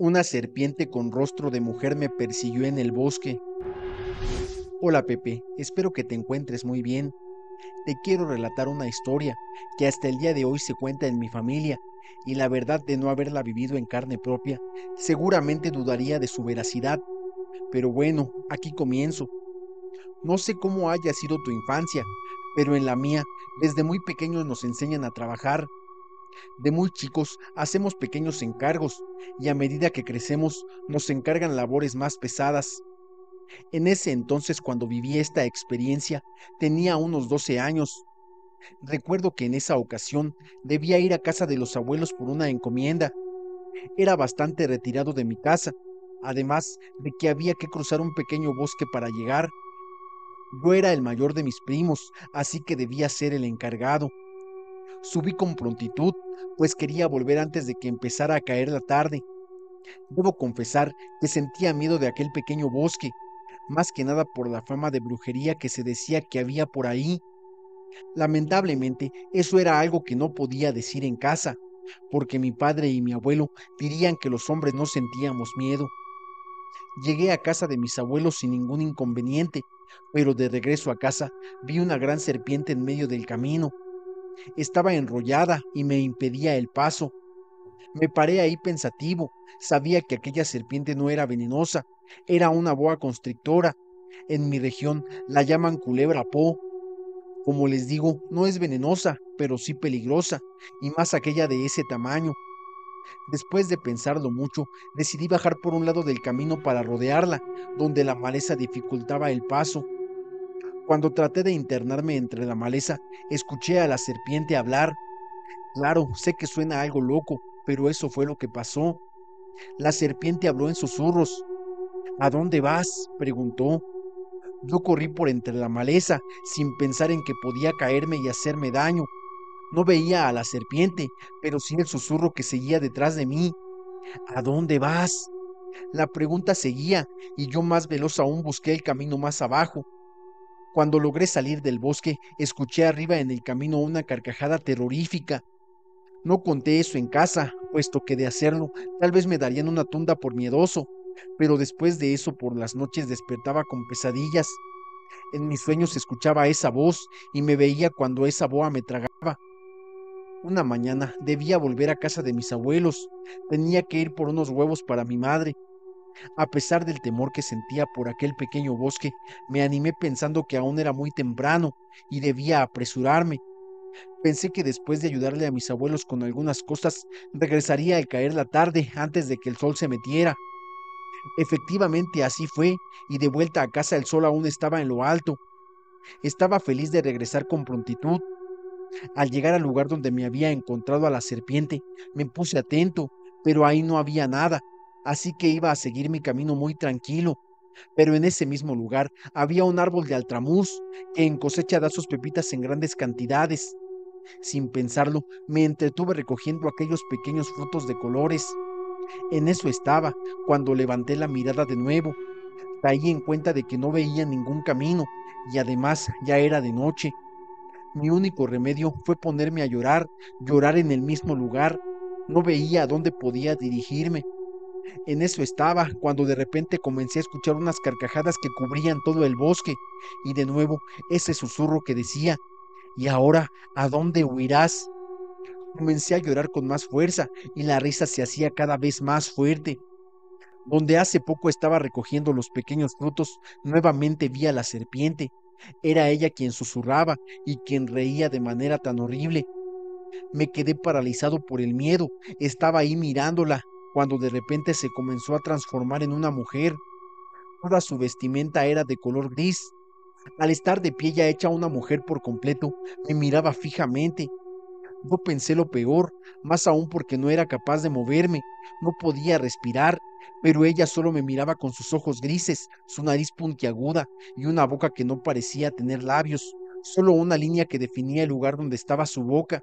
Una serpiente con rostro de mujer me persiguió en el bosque. Hola Pepe, espero que te encuentres muy bien. Te quiero relatar una historia que hasta el día de hoy se cuenta en mi familia y la verdad de no haberla vivido en carne propia, seguramente dudaría de su veracidad. Pero bueno, aquí comienzo. No sé cómo haya sido tu infancia, pero en la mía, desde muy pequeños nos enseñan a trabajar, de muy chicos hacemos pequeños encargos y a medida que crecemos nos encargan labores más pesadas. En ese entonces cuando viví esta experiencia tenía unos 12 años. Recuerdo que en esa ocasión debía ir a casa de los abuelos por una encomienda. Era bastante retirado de mi casa, además de que había que cruzar un pequeño bosque para llegar. Yo era el mayor de mis primos, así que debía ser el encargado. Subí con prontitud, pues quería volver antes de que empezara a caer la tarde. Debo confesar que sentía miedo de aquel pequeño bosque, más que nada por la fama de brujería que se decía que había por ahí. Lamentablemente, eso era algo que no podía decir en casa, porque mi padre y mi abuelo dirían que los hombres no sentíamos miedo. Llegué a casa de mis abuelos sin ningún inconveniente, pero de regreso a casa vi una gran serpiente en medio del camino estaba enrollada y me impedía el paso. Me paré ahí pensativo, sabía que aquella serpiente no era venenosa, era una boa constrictora. En mi región la llaman culebra po. Como les digo, no es venenosa, pero sí peligrosa, y más aquella de ese tamaño. Después de pensarlo mucho, decidí bajar por un lado del camino para rodearla, donde la maleza dificultaba el paso. Cuando traté de internarme entre la maleza, escuché a la serpiente hablar. Claro, sé que suena algo loco, pero eso fue lo que pasó. La serpiente habló en susurros. ¿A dónde vas? preguntó. Yo corrí por entre la maleza, sin pensar en que podía caerme y hacerme daño. No veía a la serpiente, pero sí el susurro que seguía detrás de mí. ¿A dónde vas? La pregunta seguía, y yo más veloz aún busqué el camino más abajo. Cuando logré salir del bosque, escuché arriba en el camino una carcajada terrorífica. No conté eso en casa, puesto que de hacerlo tal vez me darían una tunda por miedoso, pero después de eso por las noches despertaba con pesadillas. En mis sueños escuchaba esa voz y me veía cuando esa boa me tragaba. Una mañana debía volver a casa de mis abuelos. Tenía que ir por unos huevos para mi madre. A pesar del temor que sentía por aquel pequeño bosque, me animé pensando que aún era muy temprano y debía apresurarme. Pensé que después de ayudarle a mis abuelos con algunas cosas, regresaría al caer la tarde antes de que el sol se metiera. Efectivamente así fue, y de vuelta a casa el sol aún estaba en lo alto. Estaba feliz de regresar con prontitud. Al llegar al lugar donde me había encontrado a la serpiente, me puse atento, pero ahí no había nada así que iba a seguir mi camino muy tranquilo. Pero en ese mismo lugar había un árbol de altramuz que en cosecha da sus pepitas en grandes cantidades. Sin pensarlo, me entretuve recogiendo aquellos pequeños frutos de colores. En eso estaba cuando levanté la mirada de nuevo. Caí en cuenta de que no veía ningún camino y además ya era de noche. Mi único remedio fue ponerme a llorar, llorar en el mismo lugar. No veía a dónde podía dirigirme. En eso estaba, cuando de repente comencé a escuchar unas carcajadas que cubrían todo el bosque, y de nuevo ese susurro que decía, ¿y ahora a dónde huirás? Comencé a llorar con más fuerza, y la risa se hacía cada vez más fuerte. Donde hace poco estaba recogiendo los pequeños frutos, nuevamente vi a la serpiente. Era ella quien susurraba y quien reía de manera tan horrible me quedé paralizado por el miedo. Estaba ahí mirándola, cuando de repente se comenzó a transformar en una mujer. Toda su vestimenta era de color gris. Al estar de pie ya hecha una mujer por completo, me miraba fijamente. no pensé lo peor, más aún porque no era capaz de moverme, no podía respirar, pero ella solo me miraba con sus ojos grises, su nariz puntiaguda y una boca que no parecía tener labios, solo una línea que definía el lugar donde estaba su boca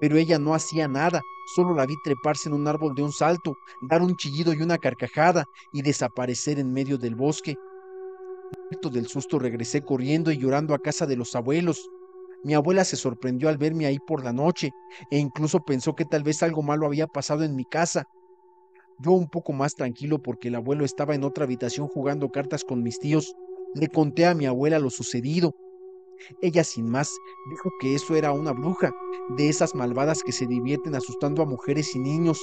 pero ella no hacía nada, solo la vi treparse en un árbol de un salto, dar un chillido y una carcajada y desaparecer en medio del bosque. Muerto del susto regresé corriendo y llorando a casa de los abuelos. Mi abuela se sorprendió al verme ahí por la noche e incluso pensó que tal vez algo malo había pasado en mi casa. Yo un poco más tranquilo porque el abuelo estaba en otra habitación jugando cartas con mis tíos. Le conté a mi abuela lo sucedido ella sin más dijo que eso era una bruja, de esas malvadas que se divierten asustando a mujeres y niños.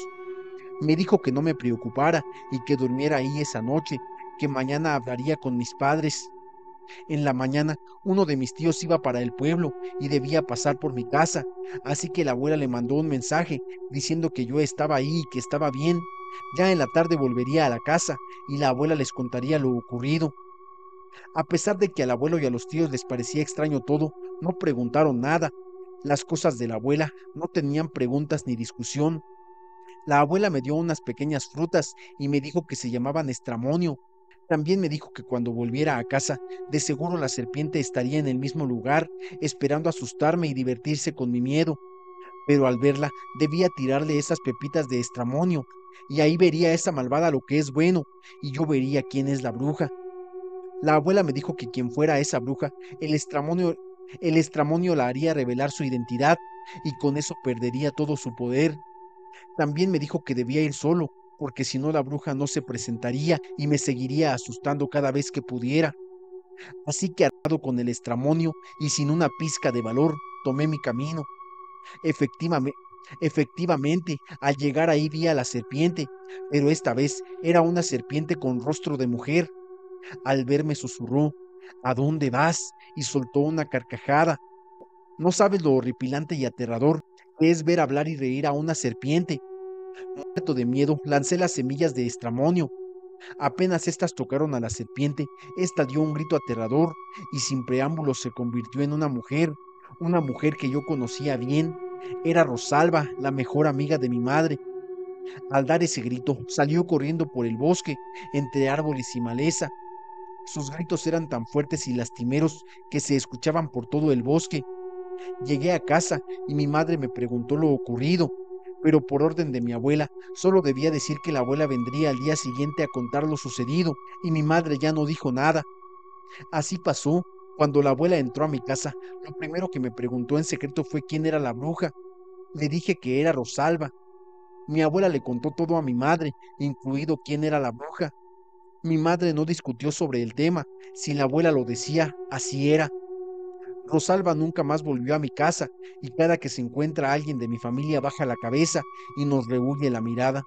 Me dijo que no me preocupara y que durmiera ahí esa noche, que mañana hablaría con mis padres. En la mañana uno de mis tíos iba para el pueblo y debía pasar por mi casa, así que la abuela le mandó un mensaje diciendo que yo estaba ahí y que estaba bien. Ya en la tarde volvería a la casa y la abuela les contaría lo ocurrido. A pesar de que al abuelo y a los tíos les parecía extraño todo, no preguntaron nada. Las cosas de la abuela no tenían preguntas ni discusión. La abuela me dio unas pequeñas frutas y me dijo que se llamaban estramonio. También me dijo que cuando volviera a casa, de seguro la serpiente estaría en el mismo lugar, esperando asustarme y divertirse con mi miedo. Pero al verla, debía tirarle esas pepitas de estramonio, y ahí vería esa malvada lo que es bueno, y yo vería quién es la bruja. La abuela me dijo que quien fuera esa bruja, el estramonio, el la haría revelar su identidad y con eso perdería todo su poder. También me dijo que debía ir solo, porque si no la bruja no se presentaría y me seguiría asustando cada vez que pudiera. Así que armado con el estramonio y sin una pizca de valor, tomé mi camino. Efectivamente, efectivamente, al llegar ahí vi a la serpiente, pero esta vez era una serpiente con rostro de mujer, al verme susurró, ¿a dónde vas? y soltó una carcajada. No sabes lo horripilante y aterrador que es ver hablar y reír a una serpiente. Muerto de miedo, lancé las semillas de estramonio. Apenas éstas tocaron a la serpiente, ésta dio un grito aterrador y sin preámbulos se convirtió en una mujer, una mujer que yo conocía bien. Era Rosalba, la mejor amiga de mi madre. Al dar ese grito, salió corriendo por el bosque, entre árboles y maleza, sus gritos eran tan fuertes y lastimeros que se escuchaban por todo el bosque. Llegué a casa y mi madre me preguntó lo ocurrido, pero por orden de mi abuela solo debía decir que la abuela vendría al día siguiente a contar lo sucedido, y mi madre ya no dijo nada. Así pasó. Cuando la abuela entró a mi casa, lo primero que me preguntó en secreto fue quién era la bruja. Le dije que era Rosalba. Mi abuela le contó todo a mi madre, incluido quién era la bruja, mi madre no discutió sobre el tema. Si la abuela lo decía, así era. Rosalba nunca más volvió a mi casa y cada que se encuentra alguien de mi familia baja la cabeza y nos rehuye la mirada.